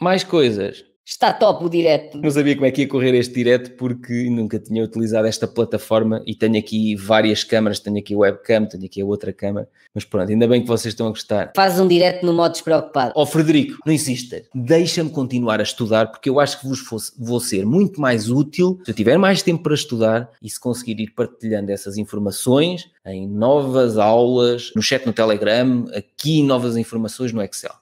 Mais coisas. Está top o direto. Não sabia como é que ia correr este direto porque nunca tinha utilizado esta plataforma e tenho aqui várias câmaras, tenho aqui a webcam, tenho aqui a outra câmara, mas pronto, ainda bem que vocês estão a gostar. Faz um direto no modo despreocupado. Ó oh, Frederico, não insista, deixa-me continuar a estudar porque eu acho que vos fosse, vou ser muito mais útil se eu tiver mais tempo para estudar e se conseguir ir partilhando essas informações em novas aulas, no chat no Telegram, aqui novas informações no Excel.